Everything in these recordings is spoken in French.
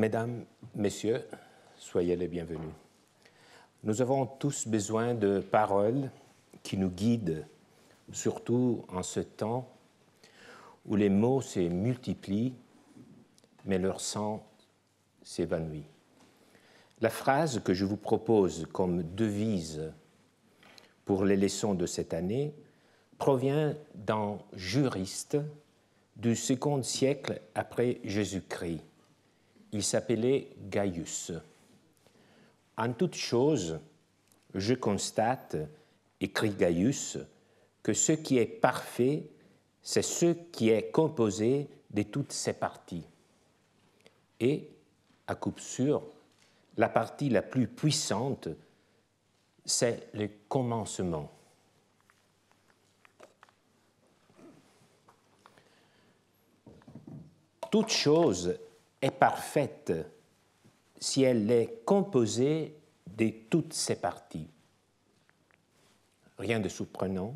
Mesdames, Messieurs, soyez les bienvenus. Nous avons tous besoin de paroles qui nous guident, surtout en ce temps où les mots se multiplient, mais leur sang s'évanouit. La phrase que je vous propose comme devise pour les leçons de cette année provient d'un juriste du second siècle après Jésus-Christ il s'appelait Gaius. En toute chose, je constate, écrit Gaius, que ce qui est parfait, c'est ce qui est composé de toutes ses parties. Et, à coup sûr, la partie la plus puissante, c'est le commencement. Toute chose est parfaite si elle est composée de toutes ses parties. Rien de surprenant,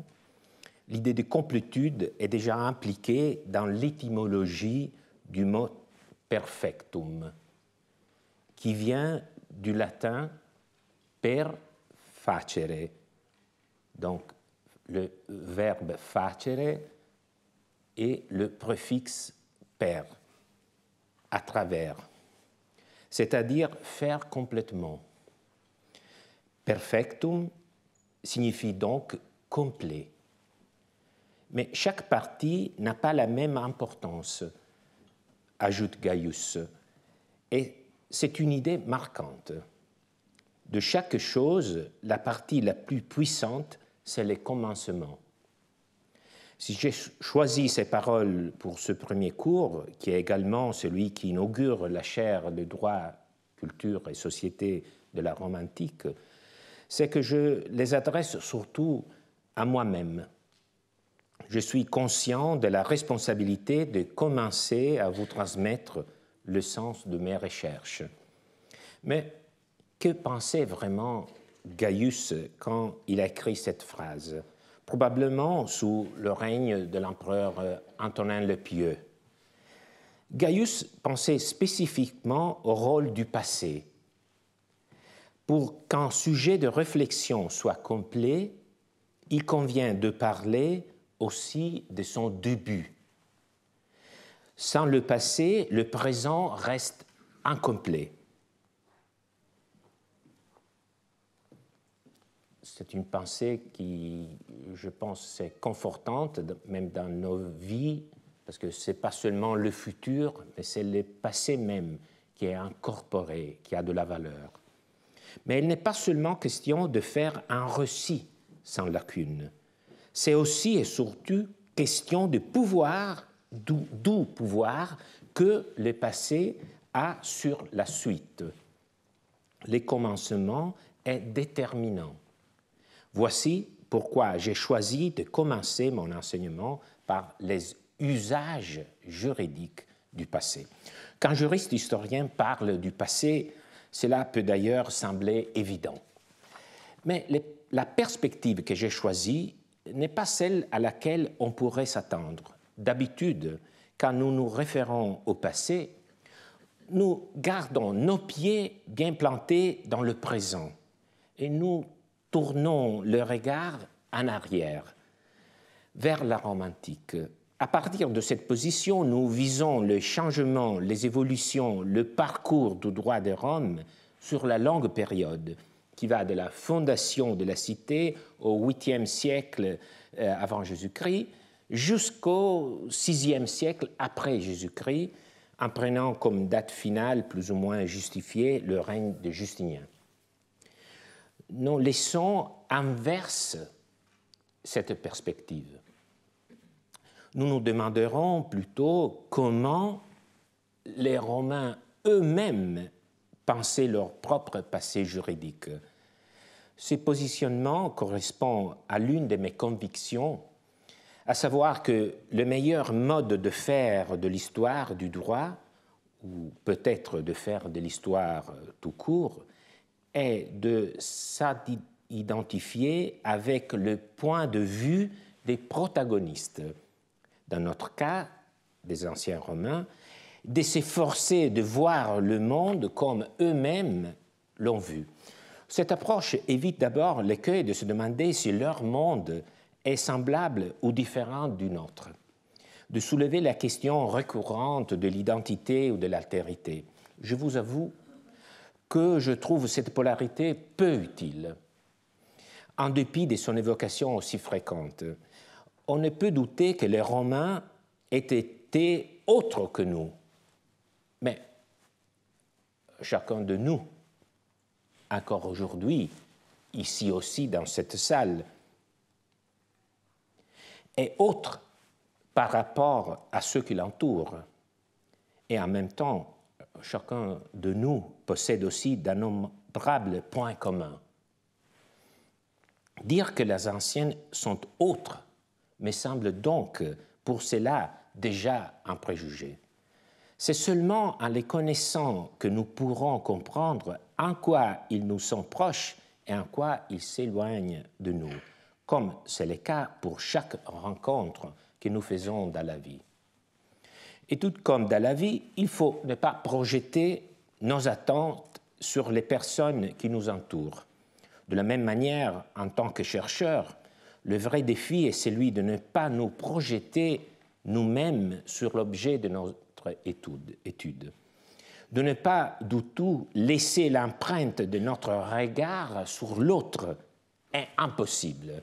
l'idée de complétude est déjà impliquée dans l'étymologie du mot perfectum, qui vient du latin per facere. Donc le verbe facere et le préfixe per à travers, c'est-à-dire faire complètement. Perfectum signifie donc complet. Mais chaque partie n'a pas la même importance, ajoute Gaius, et c'est une idée marquante. De chaque chose, la partie la plus puissante, c'est le commencement. Si j'ai choisi ces paroles pour ce premier cours, qui est également celui qui inaugure la chaire de droit, culture et société de la Rome antique, c'est que je les adresse surtout à moi-même. Je suis conscient de la responsabilité de commencer à vous transmettre le sens de mes recherches. Mais que pensait vraiment Gaius quand il a écrit cette phrase probablement sous le règne de l'empereur euh, Antonin le Pieux. Gaius pensait spécifiquement au rôle du passé. Pour qu'un sujet de réflexion soit complet, il convient de parler aussi de son début. Sans le passé, le présent reste incomplet. c'est une pensée qui, je pense, est confortante, même dans nos vies, parce que ce n'est pas seulement le futur, mais c'est le passé même qui est incorporé, qui a de la valeur. Mais il n'est pas seulement question de faire un récit sans lacune. C'est aussi et surtout question de pouvoir, d'où pouvoir que le passé a sur la suite. Le commencement est déterminant. Voici pourquoi j'ai choisi de commencer mon enseignement par les usages juridiques du passé. Quand juriste historien parle du passé, cela peut d'ailleurs sembler évident. Mais la perspective que j'ai choisie n'est pas celle à laquelle on pourrait s'attendre. D'habitude, quand nous nous référons au passé, nous gardons nos pieds bien plantés dans le présent et nous tournons le regard en arrière, vers la Rome antique. À partir de cette position, nous visons le changement, les évolutions, le parcours du droit de Rome sur la longue période qui va de la fondation de la cité au 8e siècle euh, avant Jésus-Christ jusqu'au 6e siècle après Jésus-Christ, en prenant comme date finale plus ou moins justifiée le règne de Justinien. Nous laissons inverse cette perspective. Nous nous demanderons plutôt comment les Romains eux-mêmes pensaient leur propre passé juridique. Ce positionnement correspond à l'une de mes convictions, à savoir que le meilleur mode de faire de l'histoire du droit, ou peut-être de faire de l'histoire tout court, est de s'identifier avec le point de vue des protagonistes, dans notre cas, des anciens Romains, de s'efforcer de voir le monde comme eux-mêmes l'ont vu. Cette approche évite d'abord l'écueil de se demander si leur monde est semblable ou différent du nôtre, de soulever la question récurrente de l'identité ou de l'altérité. Je vous avoue que je trouve cette polarité peu utile. En dépit de son évocation aussi fréquente, on ne peut douter que les Romains aient été autres que nous. Mais chacun de nous, encore aujourd'hui, ici aussi dans cette salle, est autre par rapport à ceux qui l'entourent et en même temps chacun de nous possède aussi d'innombrables points communs. Dire que les anciennes sont autres me semble donc pour cela déjà un préjugé. C'est seulement en les connaissant que nous pourrons comprendre en quoi ils nous sont proches et en quoi ils s'éloignent de nous, comme c'est le cas pour chaque rencontre que nous faisons dans la vie. Et tout comme dans la vie, il faut ne pas projeter nos attentes sur les personnes qui nous entourent. De la même manière, en tant que chercheur, le vrai défi est celui de ne pas nous projeter nous-mêmes sur l'objet de notre étude, de ne pas du tout laisser l'empreinte de notre regard sur l'autre est impossible.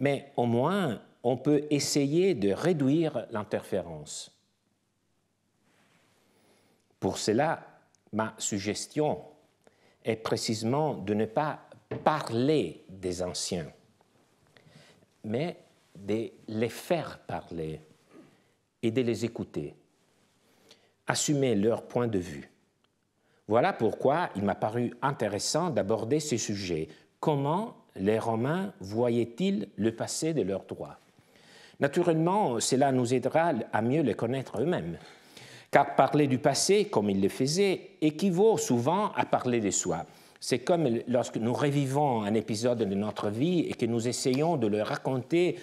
Mais au moins, on peut essayer de réduire l'interférence. Pour cela, ma suggestion est précisément de ne pas parler des anciens, mais de les faire parler et de les écouter, assumer leur point de vue. Voilà pourquoi il m'a paru intéressant d'aborder ce sujet. Comment les Romains voyaient-ils le passé de leurs droits Naturellement, cela nous aidera à mieux les connaître eux-mêmes car parler du passé, comme il le faisait, équivaut souvent à parler de soi. C'est comme lorsque nous revivons un épisode de notre vie et que nous essayons de le raconter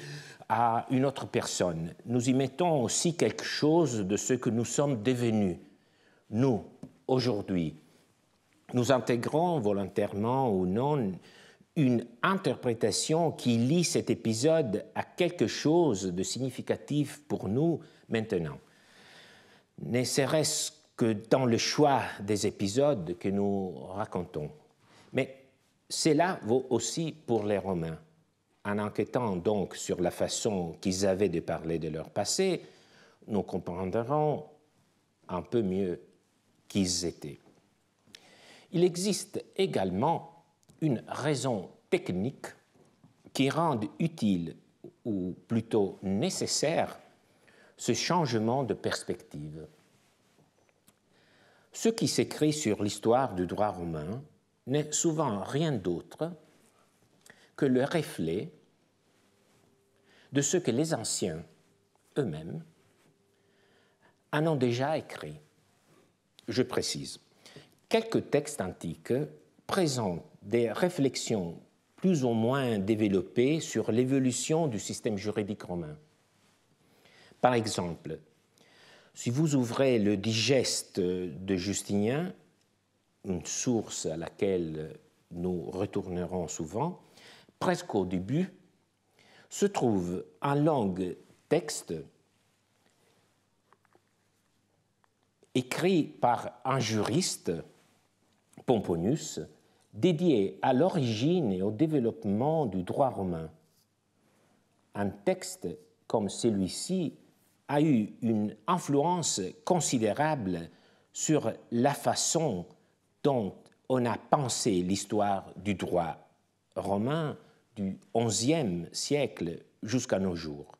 à une autre personne. Nous y mettons aussi quelque chose de ce que nous sommes devenus, nous, aujourd'hui. Nous intégrons volontairement ou non une interprétation qui lie cet épisode à quelque chose de significatif pour nous maintenant ne serait-ce que dans le choix des épisodes que nous racontons. Mais cela vaut aussi pour les Romains. En enquêtant donc sur la façon qu'ils avaient de parler de leur passé, nous comprendrons un peu mieux qui ils étaient. Il existe également une raison technique qui rend utile, ou plutôt nécessaire, ce changement de perspective. Ce qui s'écrit sur l'histoire du droit romain n'est souvent rien d'autre que le reflet de ce que les anciens eux-mêmes en ont déjà écrit. Je précise, quelques textes antiques présentent des réflexions plus ou moins développées sur l'évolution du système juridique romain. Par exemple, si vous ouvrez le digeste de Justinien, une source à laquelle nous retournerons souvent, presque au début, se trouve un long texte écrit par un juriste, Pomponius, dédié à l'origine et au développement du droit romain. Un texte comme celui-ci a eu une influence considérable sur la façon dont on a pensé l'histoire du droit romain du XIe siècle jusqu'à nos jours.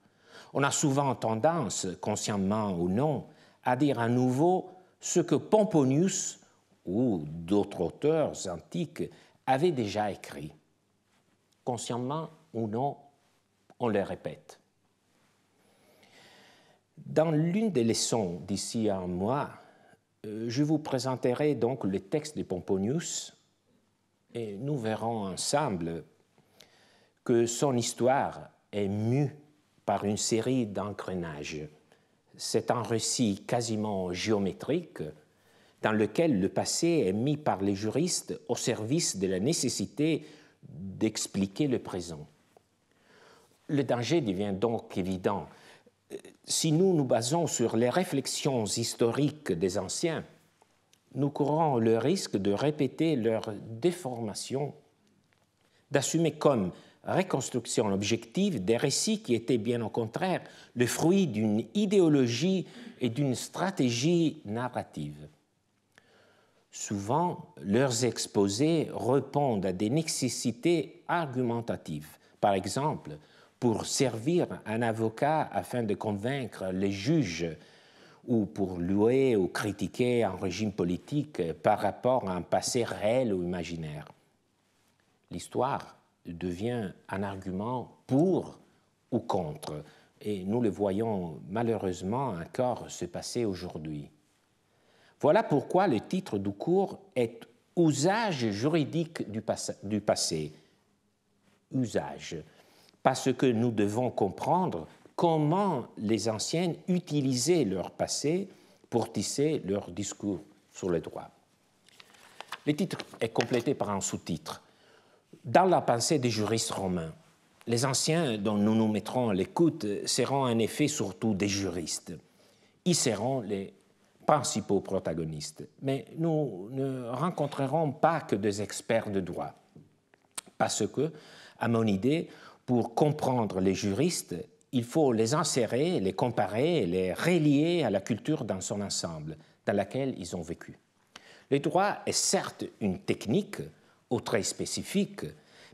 On a souvent tendance, consciemment ou non, à dire à nouveau ce que Pomponius ou d'autres auteurs antiques avaient déjà écrit. Consciemment ou non, on le répète. Dans l'une des leçons d'ici à un mois, euh, je vous présenterai donc le texte de Pomponius et nous verrons ensemble que son histoire est mue par une série d'engrenages. C'est un récit quasiment géométrique dans lequel le passé est mis par les juristes au service de la nécessité d'expliquer le présent. Le danger devient donc évident si nous nous basons sur les réflexions historiques des anciens, nous courons le risque de répéter leurs déformations, d'assumer comme reconstruction objective des récits qui étaient bien au contraire le fruit d'une idéologie et d'une stratégie narrative. Souvent, leurs exposés répondent à des nécessités argumentatives. Par exemple, pour servir un avocat afin de convaincre les juges ou pour louer ou critiquer un régime politique par rapport à un passé réel ou imaginaire. L'histoire devient un argument pour ou contre, et nous le voyons malheureusement encore se passer aujourd'hui. Voilà pourquoi le titre du cours est Usage juridique du, du passé. Usage parce que nous devons comprendre comment les anciennes utilisaient leur passé pour tisser leur discours sur le droit. Le titre est complété par un sous-titre. Dans la pensée des juristes romains, les anciens dont nous nous mettrons à l'écoute seront en effet surtout des juristes. Ils seront les principaux protagonistes. Mais nous ne rencontrerons pas que des experts de droit, parce que, à mon idée, pour comprendre les juristes, il faut les insérer, les comparer, les relier à la culture dans son ensemble, dans laquelle ils ont vécu. Le droit est certes une technique au trait spécifique,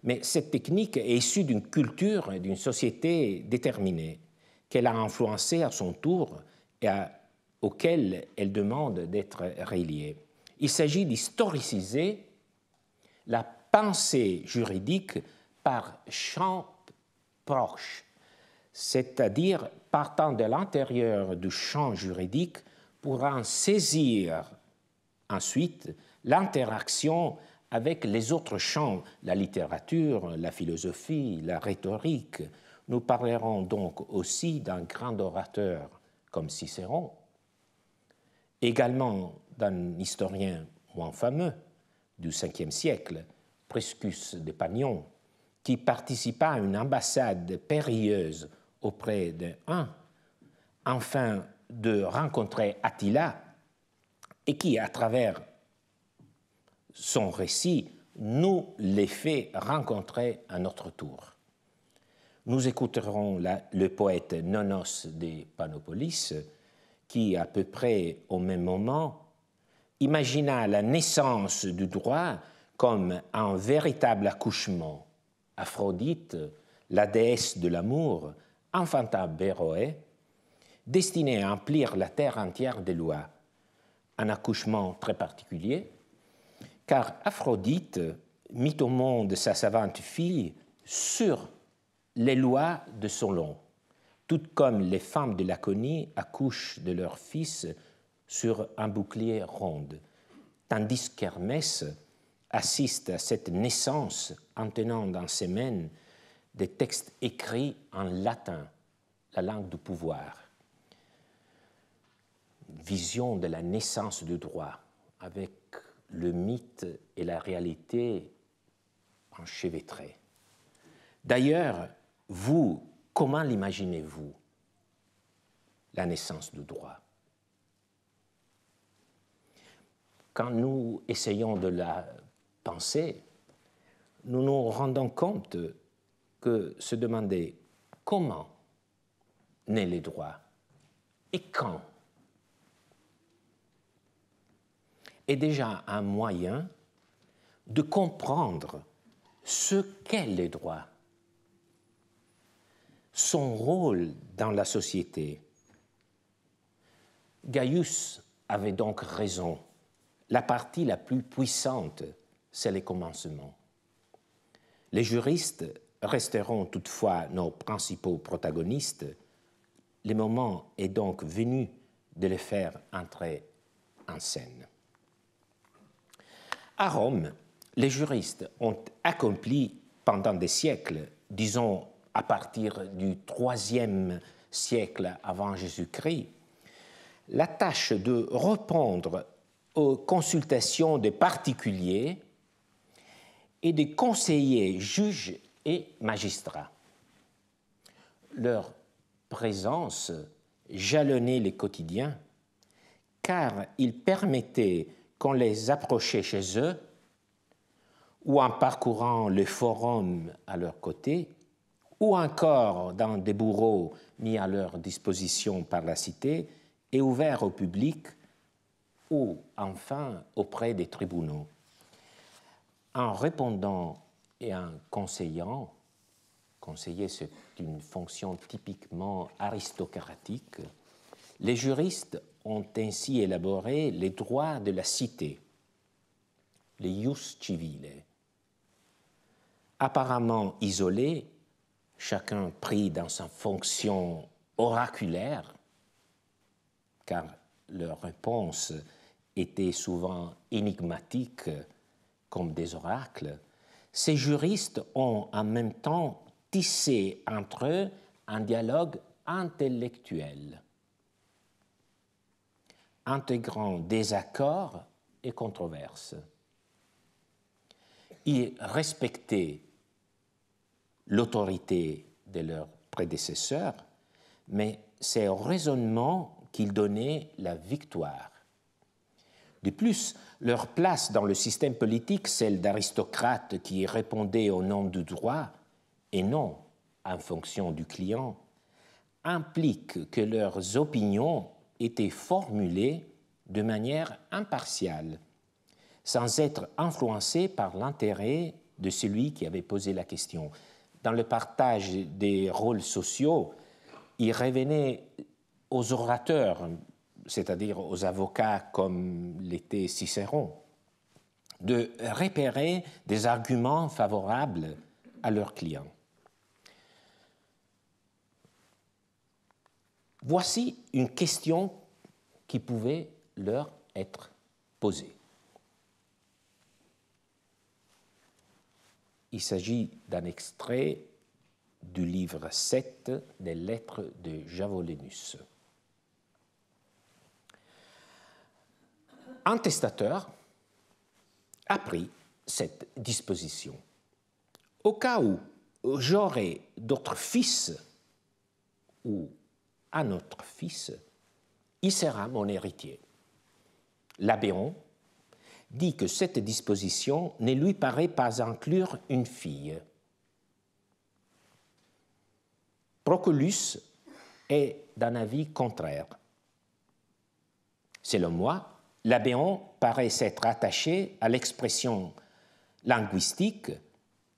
mais cette technique est issue d'une culture, d'une société déterminée, qu'elle a influencée à son tour et à, auquel elle demande d'être reliée. Il s'agit d'historiciser la pensée juridique par champ proche, c'est-à-dire partant de l'intérieur du champ juridique pour en saisir ensuite l'interaction avec les autres champs, la littérature, la philosophie, la rhétorique. Nous parlerons donc aussi d'un grand orateur comme Cicéron, également d'un historien moins fameux du Ve siècle, Priscus de Pagnon, qui participa à une ambassade périlleuse auprès de enfin de rencontrer Attila, et qui, à travers son récit, nous les fait rencontrer à notre tour. Nous écouterons le poète Nonos de Panopolis, qui, à peu près au même moment, imagina la naissance du droit comme un véritable accouchement Aphrodite, la déesse de l'amour, enfanta Béroé, destinée à emplir la terre entière de lois. Un accouchement très particulier, car Aphrodite mit au monde sa savante fille sur les lois de son tout comme les femmes de Laconie accouchent de leur fils sur un bouclier rond, tandis qu'Hermès assiste à cette naissance en tenant dans ses mains des textes écrits en latin, la langue du pouvoir. Vision de la naissance du droit avec le mythe et la réalité enchevêtrés. D'ailleurs, vous, comment l'imaginez-vous, la naissance du droit Quand nous essayons de la nous nous rendons compte que se demander comment naît les droits et quand est déjà un moyen de comprendre ce qu'est les droits, son rôle dans la société. Gaius avait donc raison. La partie la plus puissante c'est le commencement. Les juristes resteront toutefois nos principaux protagonistes. Le moment est donc venu de les faire entrer en scène. À Rome, les juristes ont accompli pendant des siècles, disons à partir du troisième siècle avant Jésus-Christ, la tâche de répondre aux consultations des particuliers et des conseillers, juges et magistrats. Leur présence jalonnait les quotidiens, car ils permettaient qu'on les approchait chez eux ou en parcourant le forum à leur côté, ou encore dans des bourreaux mis à leur disposition par la cité et ouverts au public, ou enfin auprès des tribunaux en répondant et en conseillant, conseiller c'est une fonction typiquement aristocratique, les juristes ont ainsi élaboré les droits de la cité, les ius civile. Apparemment isolés, chacun pris dans sa fonction oraculaire, car leur réponse était souvent énigmatiques, comme des oracles, ces juristes ont en même temps tissé entre eux un dialogue intellectuel, intégrant désaccords et controverses. Ils respectaient l'autorité de leurs prédécesseurs, mais c'est au raisonnement qu'ils donnaient la victoire de plus, leur place dans le système politique, celle d'aristocrates qui répondaient au nom du droit et non en fonction du client, implique que leurs opinions étaient formulées de manière impartiale, sans être influencées par l'intérêt de celui qui avait posé la question. Dans le partage des rôles sociaux, il revenait aux orateurs c'est-à-dire aux avocats comme l'était Cicéron, de repérer des arguments favorables à leurs clients. Voici une question qui pouvait leur être posée. Il s'agit d'un extrait du livre 7 des lettres de Javolenus. un testateur a pris cette disposition. Au cas où j'aurai d'autres fils ou un autre fils, il sera mon héritier. L'abéron dit que cette disposition ne lui paraît pas inclure une fille. Procolus est d'un avis contraire. C'est le moi, L'Abéon paraît s'être attaché à l'expression linguistique,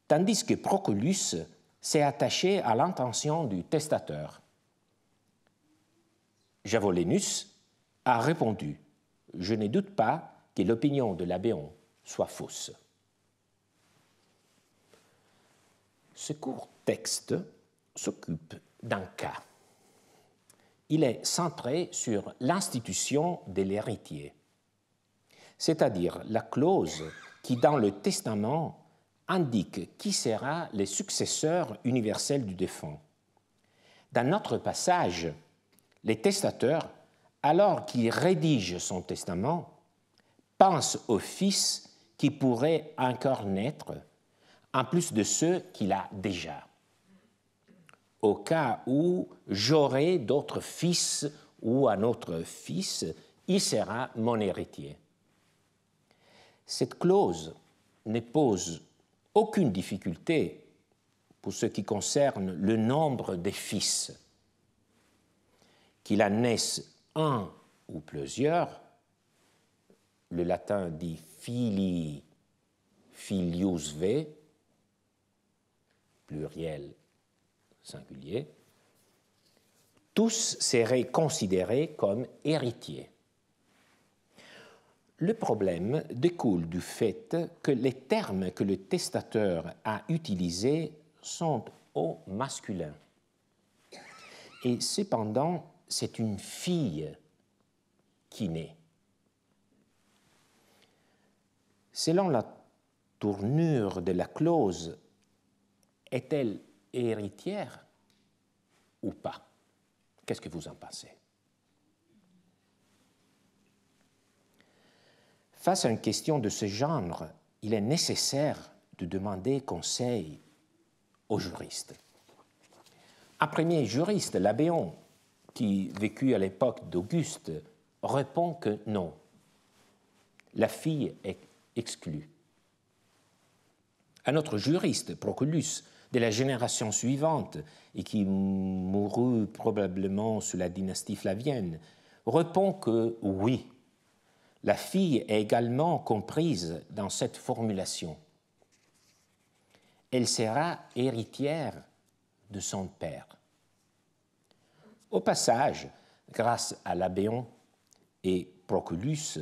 tandis que Proculus s'est attaché à l'intention du testateur. Javolenus a répondu Je ne doute pas que l'opinion de l'abéon soit fausse. Ce court texte s'occupe d'un cas. Il est centré sur l'institution de l'héritier c'est-à-dire la clause qui, dans le testament, indique qui sera le successeur universel du défunt. Dans notre passage, les testateurs, alors qu'ils rédigent son testament, pensent au fils qui pourrait encore naître, en plus de ceux qu'il a déjà, au cas où j'aurai d'autres fils ou un autre fils, il sera mon héritier. Cette clause ne pose aucune difficulté pour ce qui concerne le nombre des fils. Qu'il en naisse un ou plusieurs, le latin dit fili, filius ve, pluriel singulier, tous seraient considérés comme héritiers. Le problème découle du fait que les termes que le testateur a utilisés sont au masculin. Et cependant, c'est une fille qui naît. Selon la tournure de la clause, est-elle héritière ou pas Qu'est-ce que vous en pensez Face à une question de ce genre, il est nécessaire de demander conseil aux juristes. Un premier juriste, l'Abéon, qui vécut à l'époque d'Auguste, répond que non, la fille est exclue. Un autre juriste, Proculus, de la génération suivante, et qui mourut probablement sous la dynastie flavienne, répond que oui, la fille est également comprise dans cette formulation. Elle sera héritière de son père. Au passage, grâce à l'Abéon et Proculus,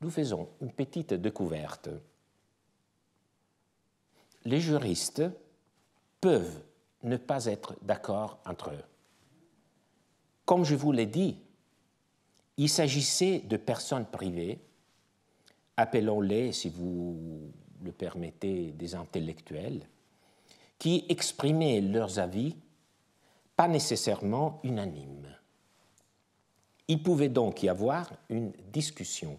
nous faisons une petite découverte. Les juristes peuvent ne pas être d'accord entre eux. Comme je vous l'ai dit, il s'agissait de personnes privées, appelons-les, si vous le permettez, des intellectuels, qui exprimaient leurs avis, pas nécessairement unanimes. Il pouvait donc y avoir une discussion.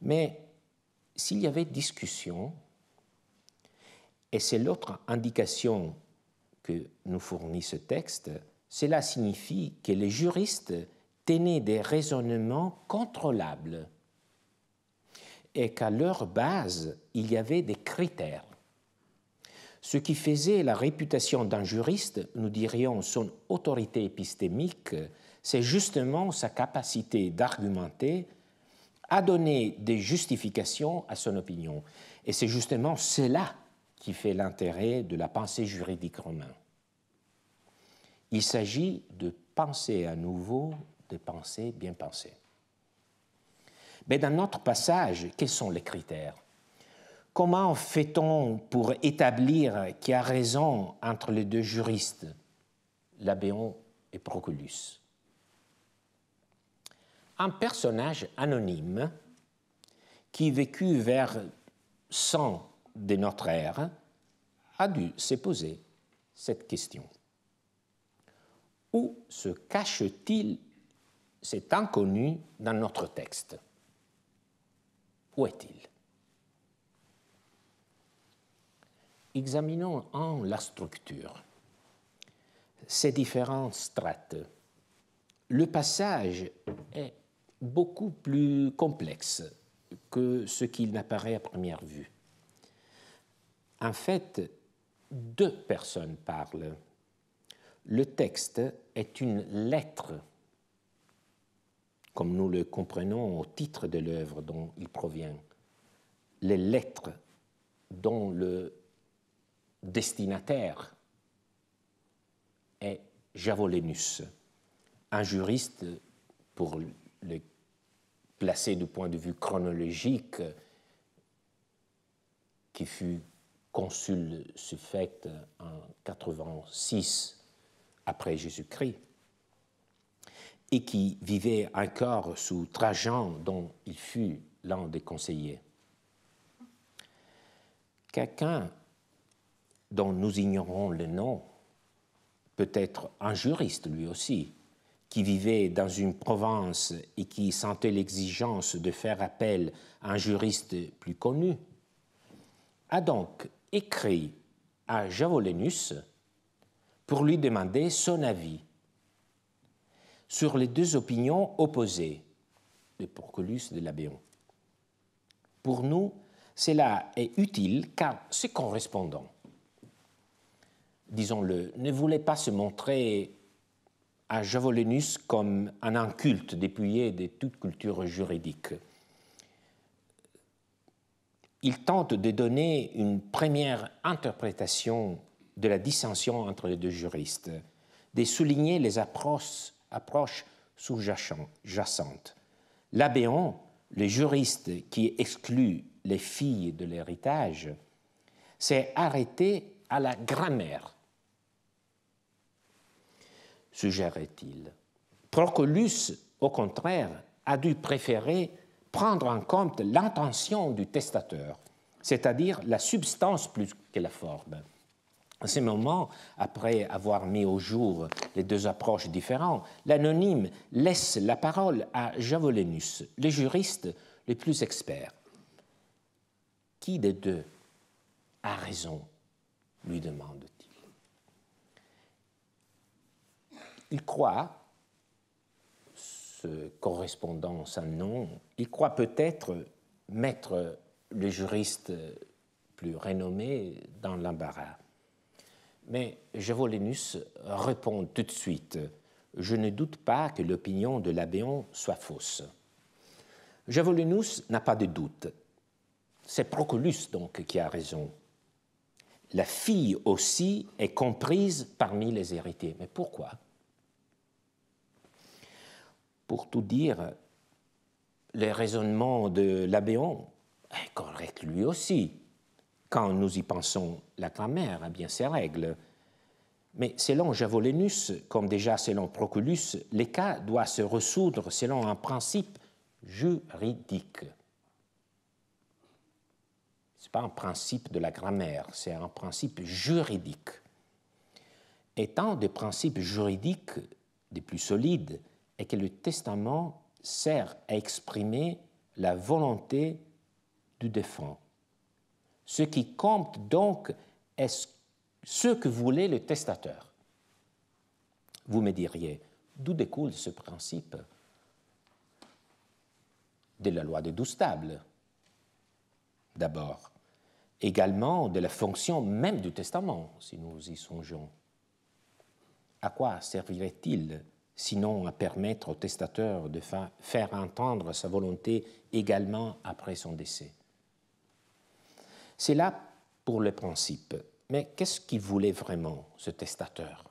Mais s'il y avait discussion, et c'est l'autre indication que nous fournit ce texte, cela signifie que les juristes tenaient des raisonnements contrôlables et qu'à leur base, il y avait des critères. Ce qui faisait la réputation d'un juriste, nous dirions son autorité épistémique, c'est justement sa capacité d'argumenter, à donner des justifications à son opinion. Et c'est justement cela qui fait l'intérêt de la pensée juridique romaine. Il s'agit de penser à nouveau de penser, bien penser. Mais dans notre passage, quels sont les critères Comment fait-on pour établir qui a raison entre les deux juristes, Labéon et Proculus Un personnage anonyme qui vécut vers 100 de notre ère a dû se poser cette question. Où se cache-t-il c'est inconnu dans notre texte. Où est-il Examinons en la structure, ces différentes strates. Le passage est beaucoup plus complexe que ce qu'il n'apparaît à première vue. En fait, deux personnes parlent. Le texte est une lettre comme nous le comprenons au titre de l'œuvre dont il provient, les lettres dont le destinataire est Javolenus, un juriste pour le placer du point de vue chronologique qui fut consul suffect en 86 après Jésus-Christ et qui vivait encore sous Trajan, dont il fut l'un des conseillers. Quelqu'un dont nous ignorons le nom, peut-être un juriste lui aussi, qui vivait dans une province et qui sentait l'exigence de faire appel à un juriste plus connu, a donc écrit à Javolenus pour lui demander son avis sur les deux opinions opposées de et de Labéon. Pour nous, cela est utile car ce correspondant, disons-le, ne voulait pas se montrer à Javolenus comme un inculte dépouillé de toute culture juridique. Il tente de donner une première interprétation de la dissension entre les deux juristes, de souligner les approches approche sous-jacente. L'abéant, le juriste qui exclut les filles de l'héritage, s'est arrêté à la grammaire, suggérait-il. Procolus, au contraire, a dû préférer prendre en compte l'intention du testateur, c'est-à-dire la substance plus que la forme. En ce moment, après avoir mis au jour les deux approches différentes, l'anonyme laisse la parole à Javolenus, le juriste le plus expert. Qui des deux a raison lui demande-t-il. Il croit, ce correspondant sans nom, il croit peut-être mettre le juriste plus renommé dans l'embarras. Mais Jévolénus répond tout de suite Je ne doute pas que l'opinion de l'abéon soit fausse. Javollinus n'a pas de doute. C'est Proculus donc qui a raison. La fille aussi est comprise parmi les héritiers. Mais pourquoi Pour tout dire, le raisonnement de l'abéon est correct lui aussi quand nous y pensons, la grammaire a hein, bien ses règles. Mais selon Javolenus, comme déjà selon Proculus, les cas doit se ressoudre selon un principe juridique. Ce n'est pas un principe de la grammaire, c'est un principe juridique. Étant des principes juridiques des plus solides, et que le testament sert à exprimer la volonté du défunt. Ce qui compte donc est ce que voulait le testateur. Vous me diriez, d'où découle ce principe De la loi des douze tables, d'abord. Également de la fonction même du testament, si nous y songeons. À quoi servirait-il sinon à permettre au testateur de faire entendre sa volonté également après son décès c'est là pour le principe. Mais qu'est-ce qu'il voulait vraiment, ce testateur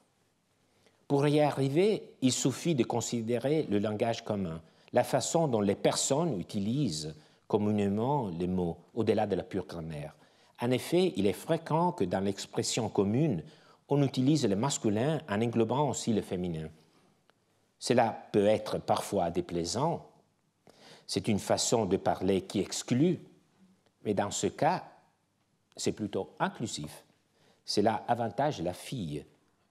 Pour y arriver, il suffit de considérer le langage commun, la façon dont les personnes utilisent communément les mots, au-delà de la pure grammaire. En effet, il est fréquent que dans l'expression commune, on utilise le masculin en englobant aussi le féminin. Cela peut être parfois déplaisant, c'est une façon de parler qui exclut, mais dans ce cas, c'est plutôt inclusif. C'est là avantage la fille.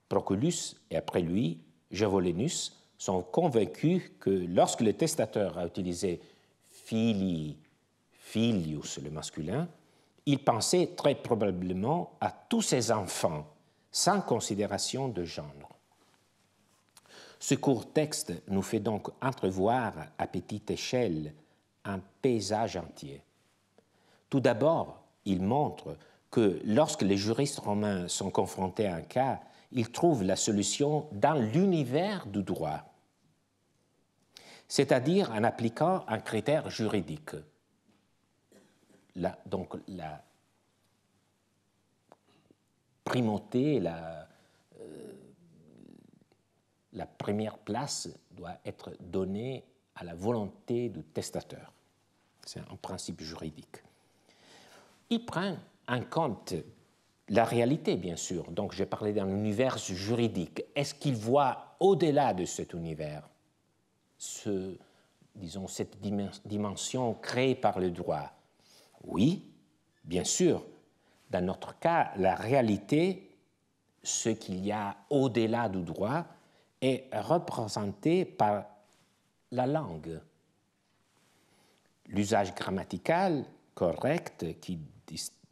Proculus et après lui, Javolenus sont convaincus que lorsque le testateur a utilisé fili filius, le masculin, il pensait très probablement à tous ses enfants, sans considération de genre. Ce court texte nous fait donc entrevoir à petite échelle un paysage entier. Tout d'abord, il montre que lorsque les juristes romains sont confrontés à un cas, ils trouvent la solution dans l'univers du droit, c'est-à-dire en appliquant un critère juridique. donc la primauté, euh, la première place doit être donnée à la volonté du testateur. C'est un principe juridique il prend en compte la réalité, bien sûr. Donc, j'ai parlé d'un univers juridique. Est-ce qu'il voit au-delà de cet univers ce, disons, cette dimension créée par le droit Oui, bien sûr. Dans notre cas, la réalité, ce qu'il y a au-delà du droit, est représenté par la langue. L'usage grammatical correct qui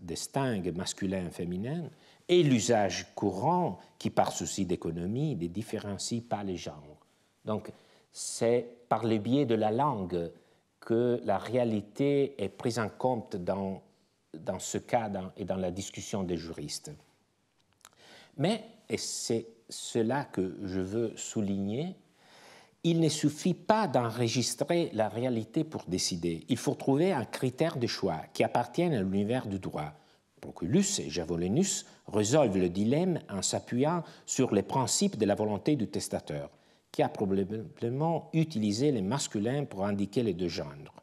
distingue masculin et féminin et l'usage courant qui, par souci d'économie, ne différencie pas les genres. Donc, c'est par le biais de la langue que la réalité est prise en compte dans, dans ce cas et dans la discussion des juristes. Mais, et c'est cela que je veux souligner, il ne suffit pas d'enregistrer la réalité pour décider. Il faut trouver un critère de choix qui appartienne à l'univers du droit. Proculus et Javolenus résolvent le dilemme en s'appuyant sur les principes de la volonté du testateur, qui a probablement utilisé les masculins pour indiquer les deux genres.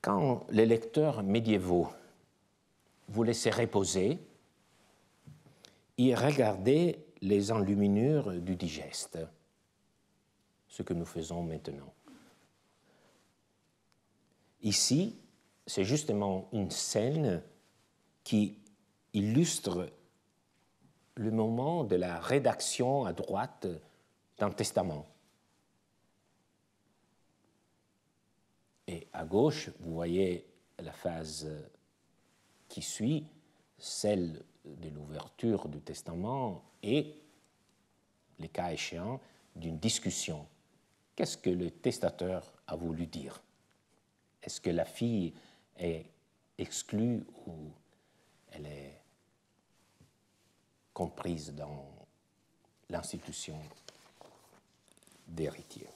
Quand les lecteurs médiévaux vous laissaient reposer, ils regardaient les enluminures du digeste, ce que nous faisons maintenant. Ici, c'est justement une scène qui illustre le moment de la rédaction à droite d'un testament. Et à gauche, vous voyez la phase qui suit, celle de l'ouverture du testament et, le cas échéant, d'une discussion. Qu'est-ce que le testateur a voulu dire Est-ce que la fille est exclue ou elle est comprise dans l'institution d'héritier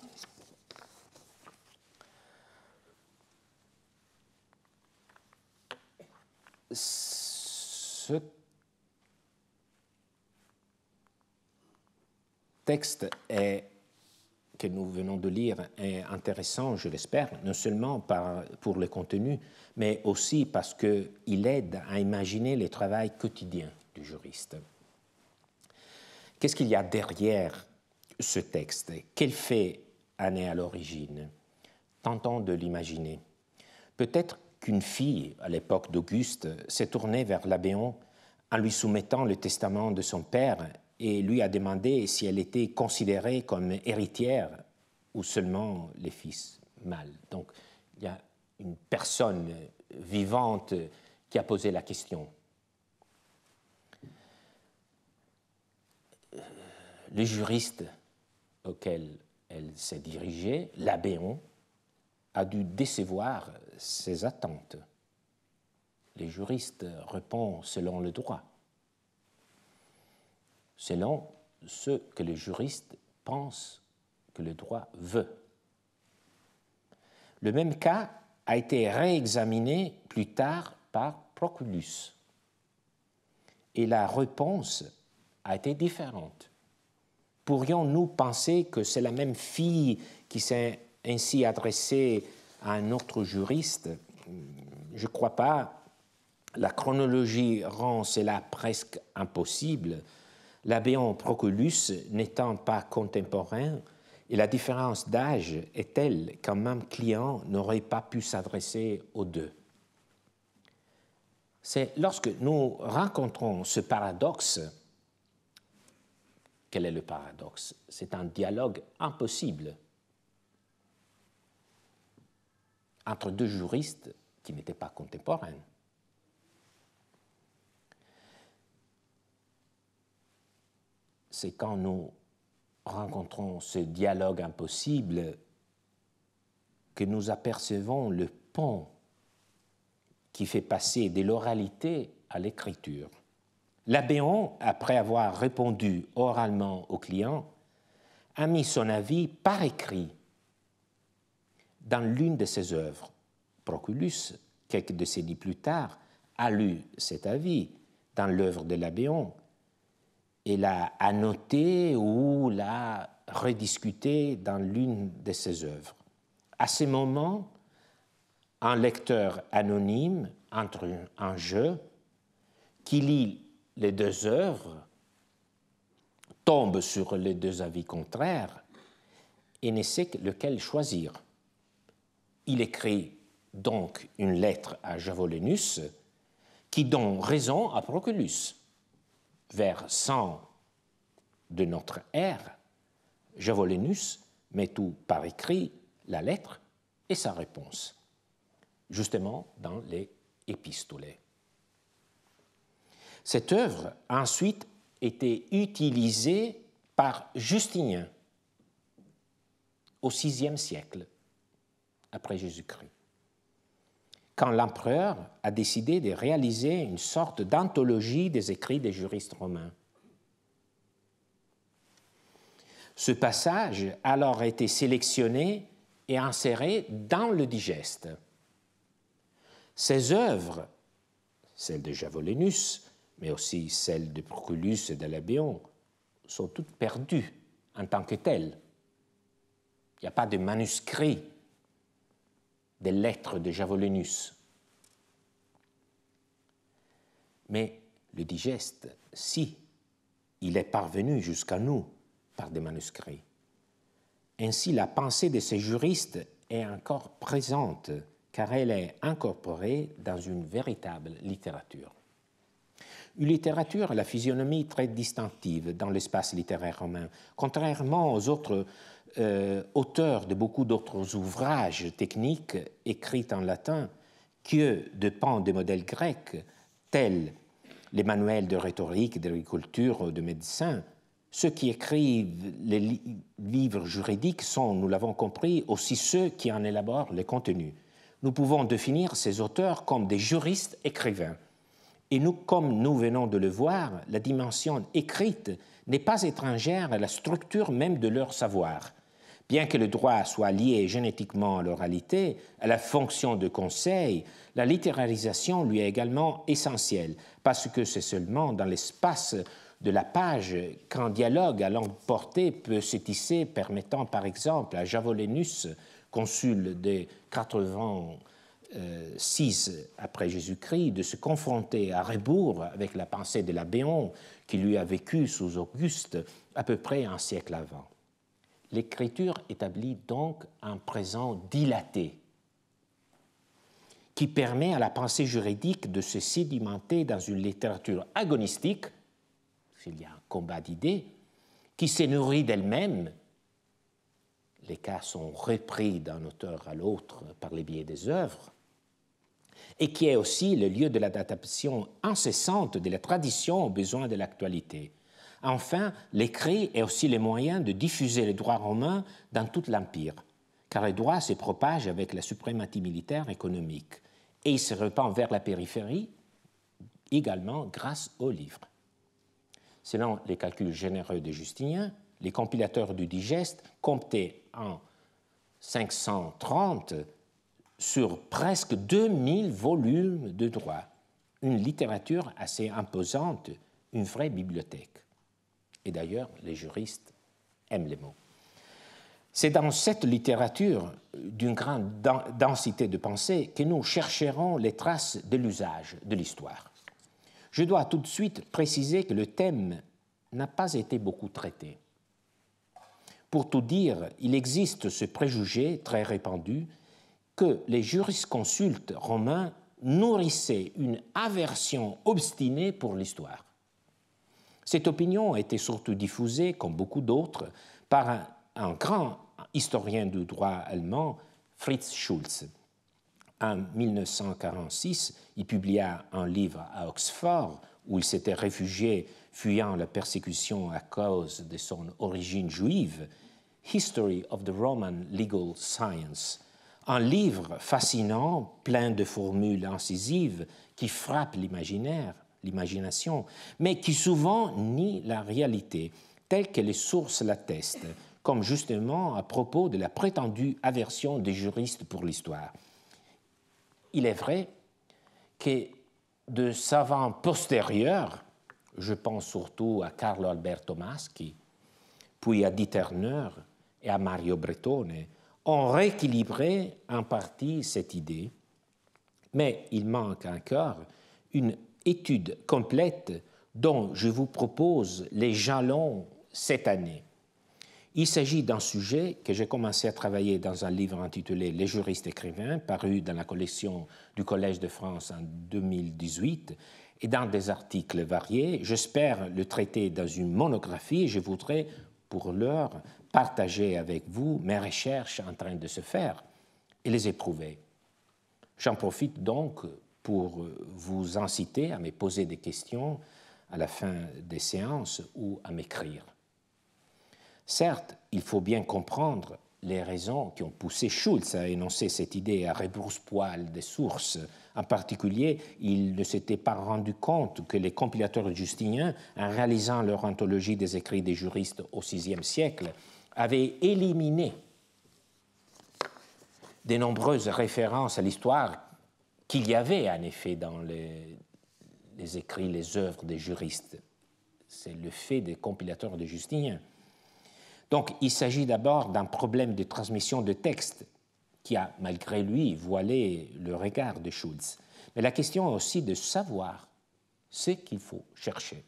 Ce texte que nous venons de lire est intéressant, je l'espère, non seulement pour le contenu, mais aussi parce qu'il aide à imaginer le travail quotidien du juriste. Qu'est-ce qu'il y a derrière ce texte Quel fait en est à l'origine Tentons de l'imaginer. Peut-être qu'une fille, à l'époque d'Auguste, s'est tournée vers l'abéon en lui soumettant le testament de son père et lui a demandé si elle était considérée comme héritière ou seulement les fils mâles. Donc il y a une personne vivante qui a posé la question. Le juriste auquel elle s'est dirigée, l'abéon, a dû décevoir ses attentes. Les juristes répond selon le droit selon ce que les juristes pensent que le droit veut. Le même cas a été réexaminé plus tard par Proculus. Et la réponse a été différente. Pourrions-nous penser que c'est la même fille qui s'est ainsi adressée à un autre juriste Je ne crois pas. La chronologie rend cela presque impossible. L'abéon Procolus n'étant pas contemporain, et la différence d'âge est telle qu'un même client n'aurait pas pu s'adresser aux deux. C'est lorsque nous rencontrons ce paradoxe, quel est le paradoxe C'est un dialogue impossible entre deux juristes qui n'étaient pas contemporains. c'est quand nous rencontrons ce dialogue impossible que nous apercevons le pont qui fait passer de l'oralité à l'écriture. L'abéon, après avoir répondu oralement au client, a mis son avis par écrit dans l'une de ses œuvres. Proculus, quelques décennies plus tard, a lu cet avis dans l'œuvre de l'abéon et l'a annotée ou l'a rediscutée dans l'une de ses œuvres. À ce moment, un lecteur anonyme entre en jeu qui lit les deux œuvres, tombe sur les deux avis contraires et ne sait lequel choisir. Il écrit donc une lettre à Javolenus qui donne raison à Proculus vers 100 de notre ère, Javolenus met tout par écrit, la lettre et sa réponse, justement dans les épistolets. Cette œuvre a ensuite été utilisée par Justinien au VIe siècle après Jésus-Christ quand l'empereur a décidé de réaliser une sorte d'anthologie des écrits des juristes romains. Ce passage a alors été sélectionné et inséré dans le digeste. Ses œuvres, celles de Javolenus, mais aussi celles de Proculus et d'Alabéon, sont toutes perdues en tant que telles. Il n'y a pas de manuscrit des lettres de Javolenus, Mais le digeste, si il est parvenu jusqu'à nous par des manuscrits, ainsi la pensée de ces juristes est encore présente car elle est incorporée dans une véritable littérature. Une littérature à la physionomie très distinctive dans l'espace littéraire romain, contrairement aux autres auteurs auteur de beaucoup d'autres ouvrages techniques écrits en latin que dépendent des modèles grecs, tels les manuels de rhétorique, d'agriculture, de médecin. Ceux qui écrivent les livres juridiques sont, nous l'avons compris, aussi ceux qui en élaborent les contenus. Nous pouvons définir ces auteurs comme des juristes écrivains. Et nous, comme nous venons de le voir, la dimension écrite n'est pas étrangère à la structure même de leur savoir. Bien que le droit soit lié génétiquement à l'oralité, à la fonction de conseil, la littéralisation lui est également essentielle, parce que c'est seulement dans l'espace de la page qu'un dialogue à langue portée peut se tisser, permettant par exemple à Javolenus, consul des 86 après Jésus-Christ, de se confronter à rebours avec la pensée de l'Abéon qui lui a vécu sous Auguste à peu près un siècle avant. L'écriture établit donc un présent dilaté qui permet à la pensée juridique de se sédimenter dans une littérature agonistique, s'il y a un combat d'idées, qui se nourrit d'elle-même. Les cas sont repris d'un auteur à l'autre par les biais des œuvres, et qui est aussi le lieu de l'adaptation incessante de la tradition aux besoins de l'actualité enfin l'écrit est aussi le moyen de diffuser les droits romains dans tout l'Empire, car les droits se propagent avec la suprématie militaire économique, et ils se répandent vers la périphérie également grâce aux livres. Selon les calculs généreux de Justinien, les compilateurs du digeste comptaient en 530 sur presque 2000 volumes de droits, une littérature assez imposante, une vraie bibliothèque. Et d'ailleurs, les juristes aiment les mots. C'est dans cette littérature d'une grande densité de pensée que nous chercherons les traces de l'usage de l'histoire. Je dois tout de suite préciser que le thème n'a pas été beaucoup traité. Pour tout dire, il existe ce préjugé très répandu que les jurisconsultes romains nourrissaient une aversion obstinée pour l'histoire. Cette opinion a été surtout diffusée, comme beaucoup d'autres, par un, grand historien du droit allemand, Fritz Schulz. En 1946, il publia un livre à Oxford où il s'était réfugié fuyant la persécution à cause de son origine juive, History of the Roman Legal Science, un livre fascinant, plein de formules incisives qui frappent l'imaginaire, l'imagination, mais qui souvent nie la réalité, telle que les sources l'attestent, comme justement à propos de la prétendue aversion des juristes pour l'histoire. Il est vrai que de savants postérieurs, je pense surtout à Carlo Alberto Maschi, puis à Dieter et à Mario Bretone, ont rééquilibré en partie cette idée, mais il manque encore une étude complète dont je vous propose les jalons cette année. Il s'agit d'un sujet que j'ai commencé à travailler dans un livre intitulé Les juristes écrivains, paru dans la collection du Collège de France en 2018, et dans des articles variés. J'espère le traiter dans une monographie. Je voudrais, pour l'heure, partager avec vous mes recherches en train de se faire et les éprouver. J'en profite donc pour euh, vous inciter à me poser des questions à la fin des séances ou à m'écrire. Certes, il faut bien comprendre les raisons qui ont poussé Schulz à énoncer cette idée à rebours poil des sources. En particulier, il ne s'était pas rendu compte que les compilateurs justiniens, en réalisant leur anthologie des écrits des juristes au VIe siècle, avaient éliminé de nombreuses références à l'histoire qu'il y avait en effet dans les, écrits, les œuvres des juristes. C'est le fait des compilateurs de Justinien. Donc il s'agit d'abord d'un problème de transmission de textes qui a, malgré lui, voilé le regard de Schulz. Mais la question est aussi de savoir ce qu'il faut chercher.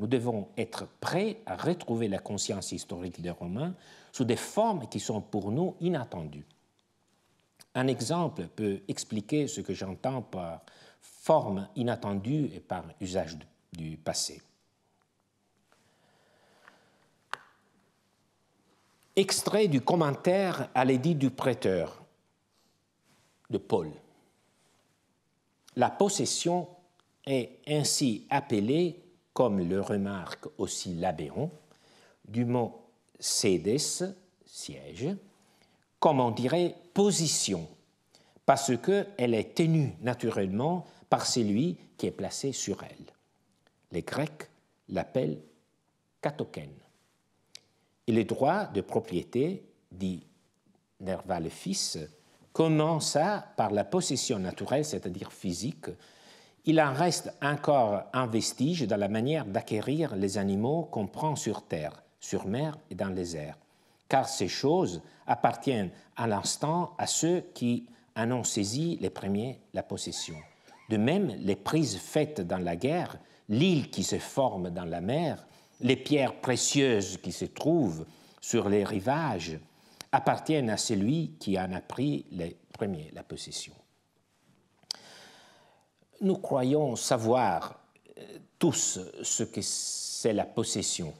Nous devons être prêts à retrouver la conscience historique des Romains sous des formes qui sont pour nous inattendues. Un exemple peut expliquer ce que j'entends par forme inattendue et par usage du passé. Extrait du commentaire à l'édit du prêteur de Paul. La possession est ainsi appelée, comme le remarque aussi l'Abéon, du mot sedes, siège, comme on dirait, position, parce qu'elle est tenue naturellement par celui qui est placé sur elle. Les Grecs l'appellent katoken ». Et le droit de propriété, dit Nerva le fils, commença par la possession naturelle, c'est-à-dire physique. Il en reste encore un vestige dans la manière d'acquérir les animaux qu'on prend sur terre, sur mer et dans les airs car ces choses appartiennent à l'instant à ceux qui en ont saisi les premiers la possession. De même, les prises faites dans la guerre, l'île qui se forme dans la mer, les pierres précieuses qui se trouvent sur les rivages appartiennent à celui qui en a pris les premiers la possession. Nous croyons savoir euh, tous ce que c'est la possession.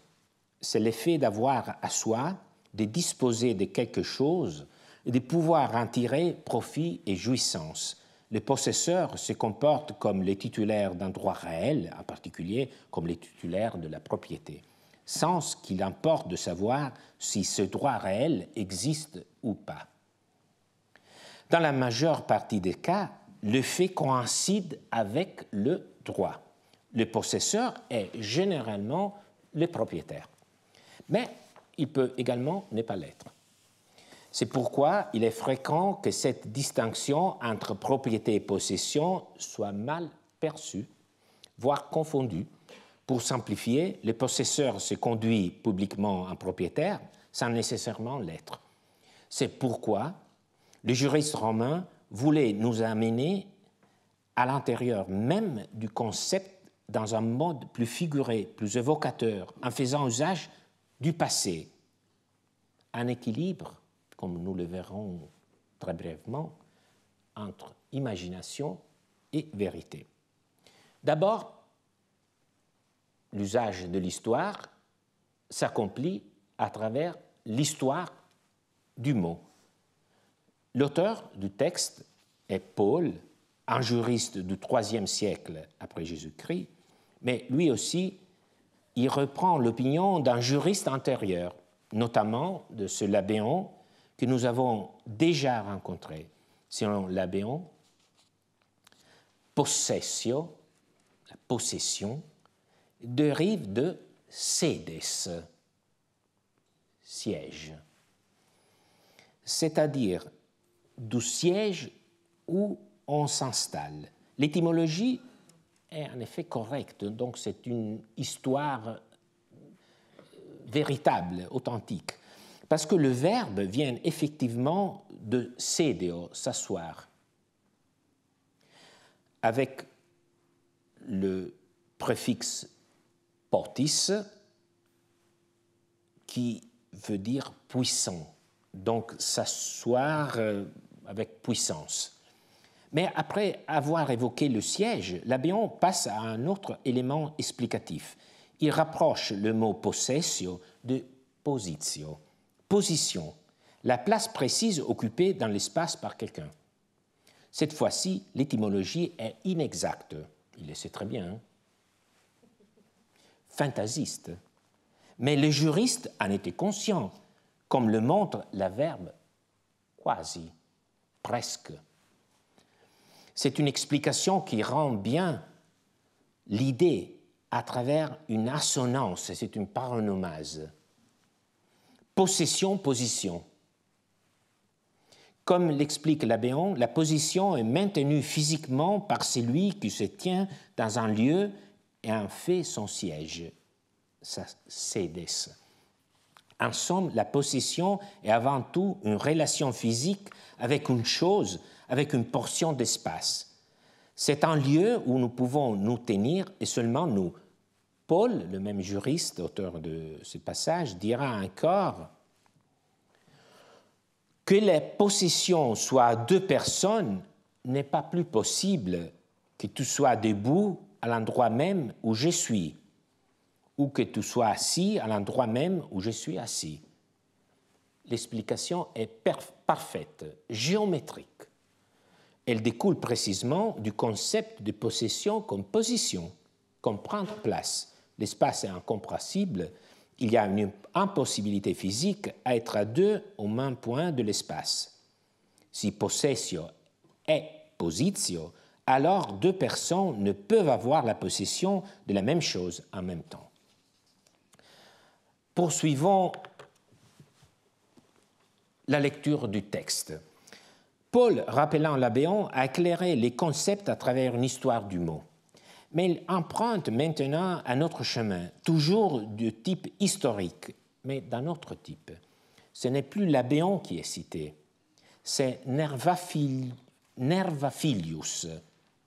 C'est l'effet d'avoir à soi de disposer de quelque chose et de pouvoir en tirer profit et jouissance. Le possesseur se comporte comme les titulaires d'un droit réel, en particulier comme les titulaires de la propriété, sans qu'il importe de savoir si ce droit réel existe ou pas. Dans la majeure partie des cas, le fait coïncide avec le droit. Le possesseur est généralement le propriétaire. Mais il peut également ne pas l'être. C'est pourquoi il est fréquent que cette distinction entre propriété et possession soit mal perçue, voire confondue. Pour simplifier, le possesseur se conduit publiquement en propriétaire sans nécessairement l'être. C'est pourquoi le juriste romain voulait nous amener à l'intérieur même du concept dans un mode plus figuré, plus évocateur, en faisant usage du passé, un équilibre, comme nous le verrons très brièvement, entre imagination et vérité. D'abord, l'usage de l'histoire s'accomplit à travers l'histoire du mot. L'auteur du texte est Paul, un juriste du troisième siècle après Jésus-Christ, mais lui aussi il reprend l'opinion d'un juriste antérieur, notamment de ce Labéon que nous avons déjà rencontré. Selon Labéon, possessio, la possession, dérive de sedes, siège, c'est-à-dire du siège où on s'installe. L'étymologie est en effet correcte. Donc c'est une histoire euh, véritable, authentique. Parce que le verbe vient effectivement de sedeo, s'asseoir, avec le préfixe portis, qui veut dire puissant. Donc s'asseoir euh, avec puissance. Mais après avoir évoqué le siège, Labéon passe à un autre élément explicatif. Il rapproche le mot possessio de positio, position, la place précise occupée dans l'espace par quelqu'un. Cette fois-ci, l'étymologie est inexacte. Il le sait très bien. Hein. Fantasiste. Mais le juriste en était conscient, comme le montre la verbe quasi, presque. C'est une explication qui rend bien l'idée à travers une assonance, c'est une paronomase. Possession, position. Comme l'explique l'abéon, la position est maintenue physiquement par celui qui se tient dans un lieu et en fait son siège, sa cédesse. En somme, la possession est avant tout une relation physique avec une chose avec une portion d'espace. C'est un lieu où nous pouvons nous tenir et seulement nous. Paul, le même juriste, auteur de ce passage, dira encore que les possessions soit deux personnes n'est pas plus possible que tu sois debout à l'endroit même où je suis, ou que tu sois assis à l'endroit même où je suis assis. L'explication est parfaite, géométrique. Elle découle précisément du concept de possession comme position, comme prendre place. L'espace est incompressible, il y a une impossibilité physique à être à deux au même point de l'espace. Si possessio est position, alors deux personnes ne peuvent avoir la possession de la même chose en même temps. Poursuivons la lecture du texte. Paul, rappelant l'abéon, a éclairé les concepts à travers une histoire du mot. Mais il emprunte maintenant un autre chemin, toujours de type historique, mais d'un autre type. Ce n'est plus l'abéon qui est cité, c'est Nerva Nervafilius,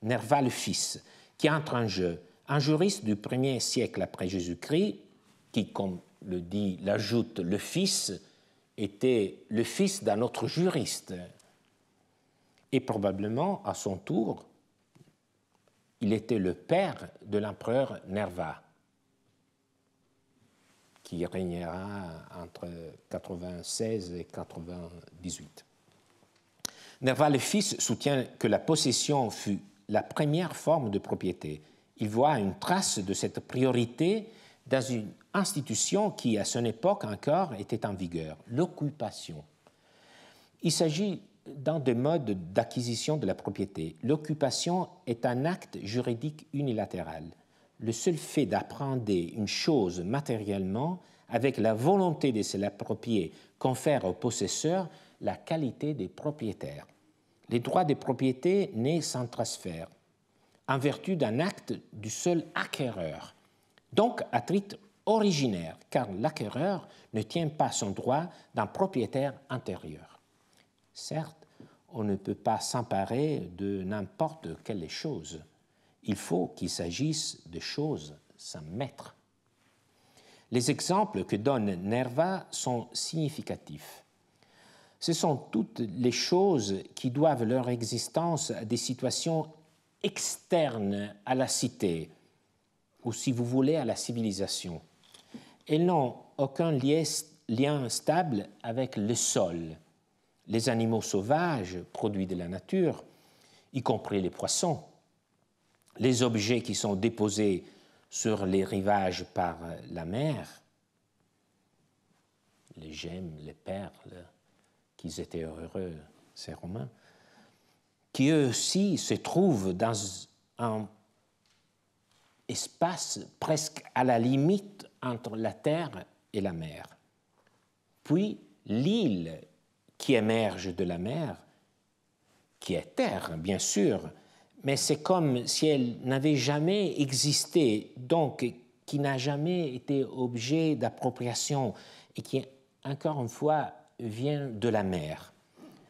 Nerva le fils, qui entre en jeu, un juriste du 1 siècle après Jésus-Christ, qui, comme le dit, l'ajoute le fils, était le fils d'un autre juriste, et probablement à son tour, il était le père de l'empereur Nerva, qui régnera entre 96 et 98. Nerva le fils soutient que la possession fut la première forme de propriété. Il voit une trace de cette priorité dans une institution qui, à son époque encore, était en vigueur, l'occupation. Il s'agit dans des modes d'acquisition de la propriété, l'occupation est un acte juridique unilatéral. Le seul fait d'apprendre une chose matériellement avec la volonté de se l'approprier confère au possesseur la qualité des propriétaires. Les droits de propriété naissent sans transfert, en vertu d'un acte du seul acquéreur, donc à originaire, car l'acquéreur ne tient pas son droit d'un propriétaire antérieur. Certes, on ne peut pas s'emparer de n'importe quelle choses. Il faut qu'il s'agisse de choses sans maître. Les exemples que donne Nerva sont significatifs. Ce sont toutes les choses qui doivent leur existence à des situations externes à la cité, ou si vous voulez à la civilisation. Elles n'ont aucun lien stable avec le sol, les animaux sauvages produits de la nature, y compris les poissons, les objets qui sont déposés sur les rivages par la mer, les gemmes, les perles, qu'ils étaient heureux, ces Romains, qui eux aussi se trouvent dans un espace presque à la limite entre la terre et la mer. Puis l'île qui émerge de la mer, qui est terre, bien sûr, mais c'est comme si elle n'avait jamais existé, donc qui n'a jamais été objet d'appropriation et qui, encore une fois, vient de la mer.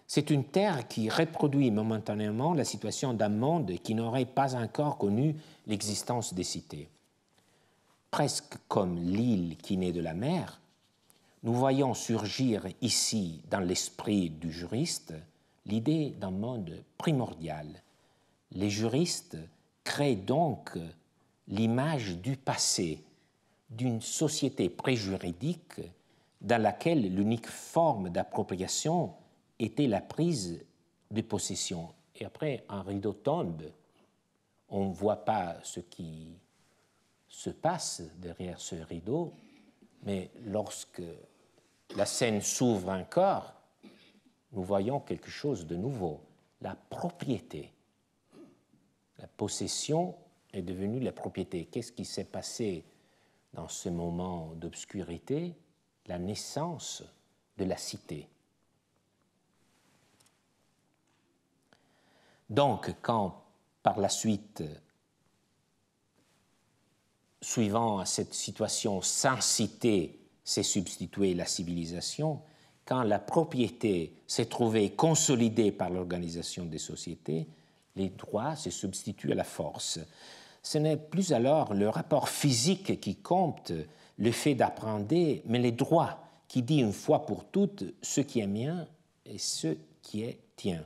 C'est une terre qui reproduit momentanément la situation d'un monde qui n'aurait pas encore connu l'existence des cités. Presque comme l'île qui naît de la mer, nous voyons surgir ici, dans l'esprit du juriste, l'idée d'un monde primordial. Les juristes créent donc l'image du passé, d'une société préjuridique dans laquelle l'unique forme d'appropriation était la prise de possession. Et après, un rideau tombe, on ne voit pas ce qui se passe derrière ce rideau, mais lorsque la scène s'ouvre encore, nous voyons quelque chose de nouveau, la propriété. La possession est devenue la propriété. Qu'est-ce qui s'est passé dans ce moment d'obscurité La naissance de la cité. Donc, quand par la suite, suivant à cette situation sans cité, s'est substituer la civilisation, quand la propriété s'est trouvée consolidée par l'organisation des sociétés, les droits se substituent à la force. Ce n'est plus alors le rapport physique qui compte, le fait d'apprendre, mais les droits qui dit une fois pour toutes ce qui est mien et ce qui est tien,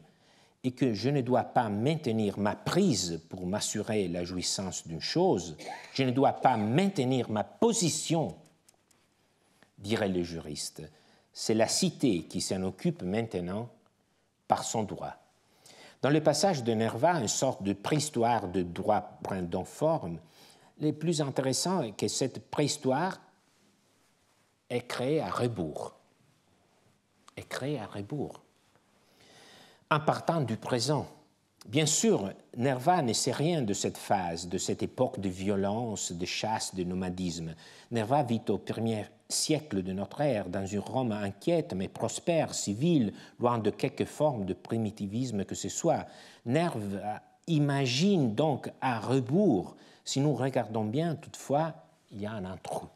et que je ne dois pas maintenir ma prise pour m'assurer la jouissance d'une chose, je ne dois pas maintenir ma position dirait le juriste. C'est la cité qui s'en occupe maintenant par son droit. Dans le passage de Nerva, une sorte de préhistoire de droit donc forme, le plus intéressant est que cette préhistoire est créée à rebours. Est créée à rebours. En partant du présent, Bien sûr, Nerva ne sait rien de cette phase, de cette époque de violence, de chasse, de nomadisme. Nerva vit au premier siècle de notre ère, dans une Rome inquiète mais prospère, civile, loin de quelque forme de primitivisme que ce soit. Nerve imagine donc à rebours, si nous regardons bien toutefois, il y a un intrus.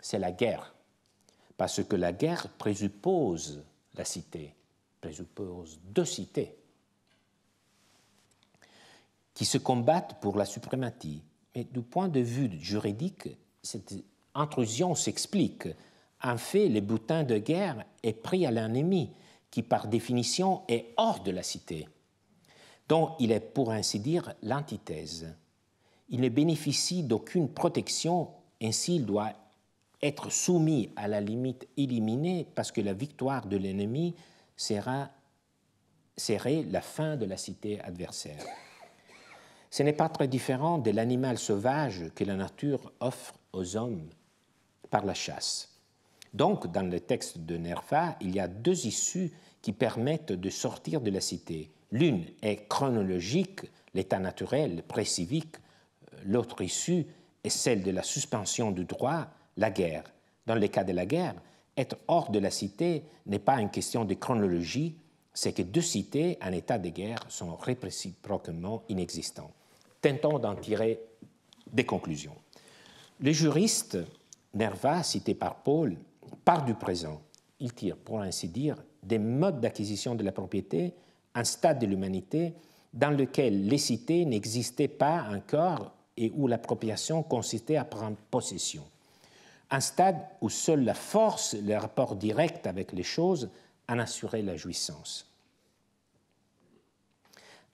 C'est la guerre. Parce que la guerre présuppose la cité, présuppose deux cités qui se combattent pour la suprématie. Mais du point de vue juridique, cette intrusion s'explique. En fait, le boutin de guerre est pris à l'ennemi, qui par définition est hors de la cité. dont il est pour ainsi dire l'antithèse. Il ne bénéficie d'aucune protection, ainsi il doit être soumis à la limite éliminée parce que la victoire de l'ennemi sera, serait la fin de la cité adversaire. Ce n'est pas très différent de l'animal sauvage que la nature offre aux hommes par la chasse. Donc, dans le texte de Nerva, il y a deux issues qui permettent de sortir de la cité. L'une est chronologique, l'état naturel, pré-civique. L'autre issue est celle de la suspension du droit, la guerre. Dans le cas de la guerre, être hors de la cité n'est pas une question de chronologie, c'est que deux cités en état de guerre sont réciproquement inexistantes. Tentons d'en tirer des conclusions. Les juristes Nerva, cité par Paul, part du présent. Il tire, pour ainsi dire, des modes d'acquisition de la propriété, un stade de l'humanité dans lequel les cités n'existaient pas encore et où l'appropriation consistait à prendre possession. Un stade où seule la force, le rapport direct avec les choses, en assurait la jouissance.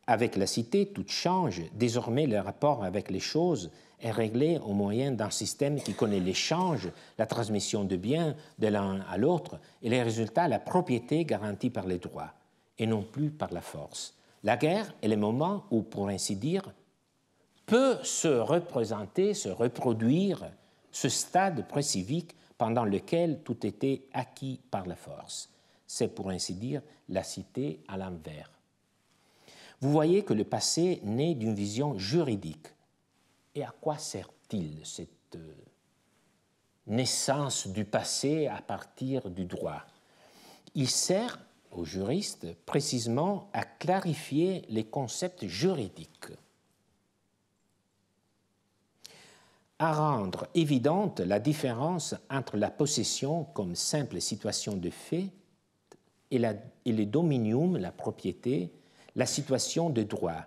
Avec la cité, tout change. Désormais, le rapport avec les choses est réglé au moyen d'un système qui connaît l'échange, la transmission de biens de l'un à l'autre et les résultats, la propriété garantie par les droits, et non plus par la force. La guerre est le moment où, pour ainsi dire, peut se représenter, se reproduire ce stade précivique pendant lequel tout était acquis par la force. C'est pour ainsi dire la cité à l'envers. Vous voyez que le passé naît d'une vision juridique et à quoi sert-il cette euh, naissance du passé à partir du droit Il sert aux juristes précisément à clarifier les concepts juridiques, à rendre évidente la différence entre la possession comme simple situation de fait et, et le dominium, la propriété, la situation de droit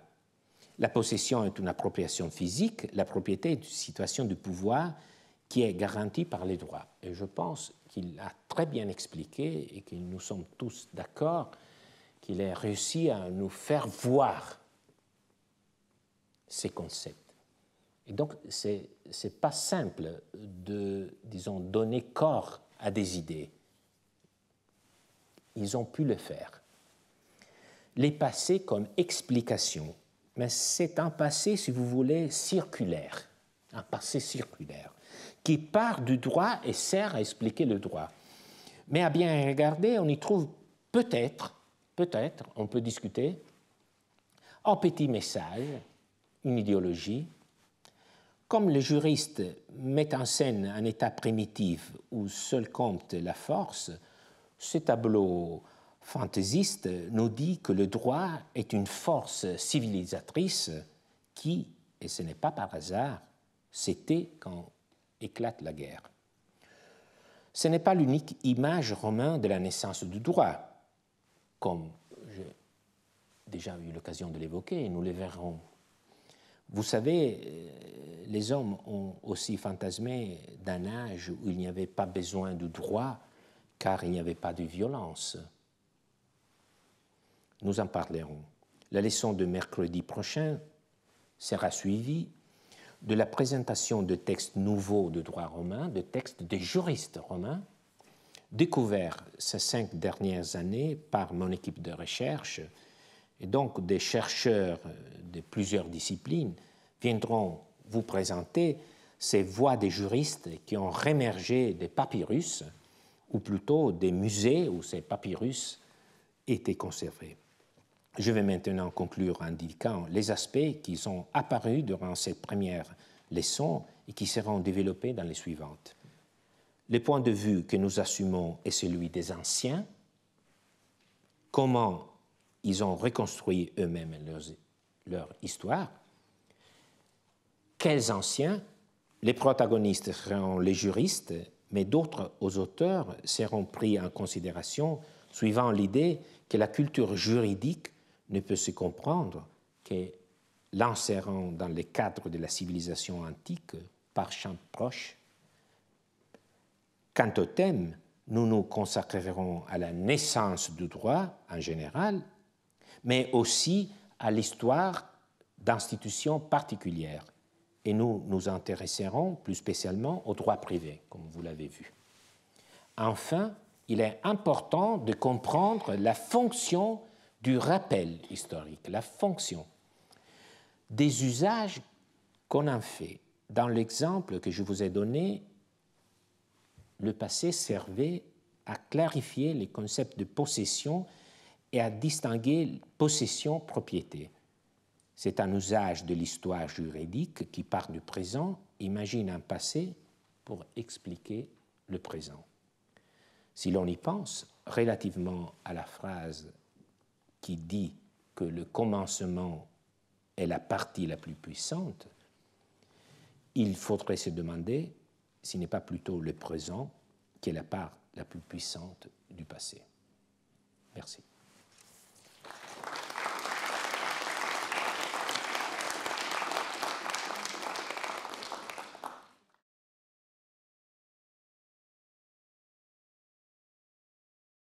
la possession est une appropriation physique, la propriété est une situation de pouvoir qui est garantie par les droits. Et je pense qu'il a très bien expliqué et que nous sommes tous d'accord qu'il ait réussi à nous faire voir ces concepts. Et donc, c'est n'est pas simple de, disons, donner corps à des idées. Ils ont pu le faire. Les passer comme explication mais c'est un passé, si vous voulez, circulaire, un passé circulaire, qui part du droit et sert à expliquer le droit. Mais à bien regarder, on y trouve peut-être, peut-être, on peut discuter, un petit message, une idéologie, comme les juristes mettent en scène un état primitif où seul compte la force, ce tableau fantaisiste nous dit que le droit est une force civilisatrice qui, et ce n'est pas par hasard, c'était quand éclate la guerre. Ce n'est pas l'unique image romain de la naissance du droit, comme j'ai déjà eu l'occasion de l'évoquer, et nous le verrons. Vous savez, euh, les hommes ont aussi fantasmé d'un âge où il n'y avait pas besoin de droit, car il n'y avait pas de violence. Nous en parlerons. La leçon de mercredi prochain sera suivie de la présentation de textes nouveaux de droit romain, de textes des juristes romains, découverts ces cinq dernières années par mon équipe de recherche. Et donc des chercheurs de plusieurs disciplines viendront vous présenter ces voix des juristes qui ont rémergé des papyrus, ou plutôt des musées où ces papyrus étaient conservés. Je vais maintenant conclure en indiquant les aspects qui sont apparus durant cette première leçon et qui seront développés dans les suivantes. Le point de vue que nous assumons est celui des anciens, comment ils ont reconstruit eux-mêmes leur histoire, quels anciens, les protagonistes seront les juristes, mais d'autres aux auteurs seront pris en considération suivant l'idée que la culture juridique ne peut se comprendre que l'insérant dans les cadres de la civilisation antique par champ proche. Quant au thème, nous nous consacrerons à la naissance du droit en général, mais aussi à l'histoire d'institutions particulières. Et nous nous intéresserons plus spécialement au droit privé, comme vous l'avez vu. Enfin, il est important de comprendre la fonction du rappel historique, la fonction des usages qu'on en fait. Dans l'exemple que je vous ai donné, le passé servait à clarifier les concepts de possession et à distinguer possession-propriété. C'est un usage de l'histoire juridique qui part du présent, imagine un passé pour expliquer le présent. Si l'on y pense, relativement à la phrase qui dit que le commencement est la partie la plus puissante, il faudrait se demander s'il n'est pas plutôt le présent qui est la part la plus puissante du passé. Merci.